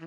で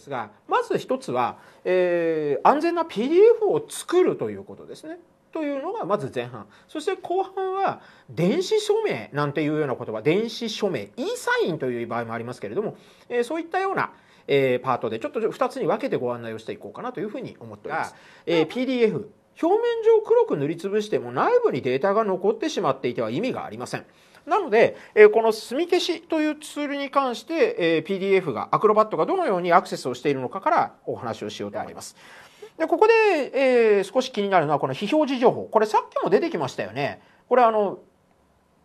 すがまず一つは、えー、安全な PDF を作るということですね。というのがまず前半そして後半は電子署名なんていうような言葉電子署名 e サインという場合もありますけれども、えー、そういったような、えー、パートでちょっと2つに分けてご案内をしていこうかなというふうに思っております。えー、PDF 表面上黒く塗りつぶしても内部にデータが残ってしまっていては意味がありません。なので、えこの墨消しというツールに関して、え PDF が、アクロバットがどのようにアクセスをしているのかからお話をしようと思います。はいで、ここで、えー、少し気になるのはこの非表示情報。これさっきも出てきましたよね。これあの、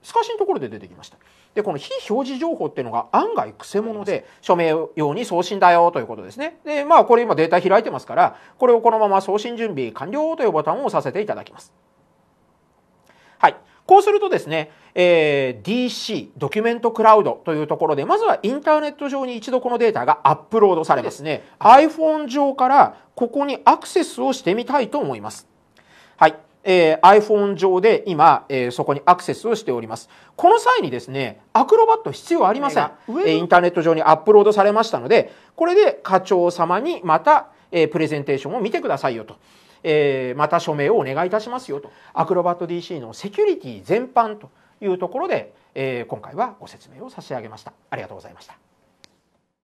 すかしのところで出てきました。で、この非表示情報っていうのが案外くせ者で、署名用に送信だよということですね。で、まあこれ今データ開いてますから、これをこのまま送信準備完了というボタンを押させていただきます。はい。こうするとですね、えー、DC、ドキュメントクラウドというところで、まずはインターネット上に一度このデータがアップロードされますね。iPhone 上からここにアクセスをしてみたいと思います。はい。えー、iPhone 上で今、えー、そこにアクセスをしております。この際にですね、アクロバット必要ありません。えインターネット上にアップロードされましたので、これで課長様にまた、えプレゼンテーションを見てくださいよとえー、また署名をお願いいたしますよと、アクロバット DC のセキュリティ全般というところで、えー、今回はご説明を差し上げました。ありがとうございました。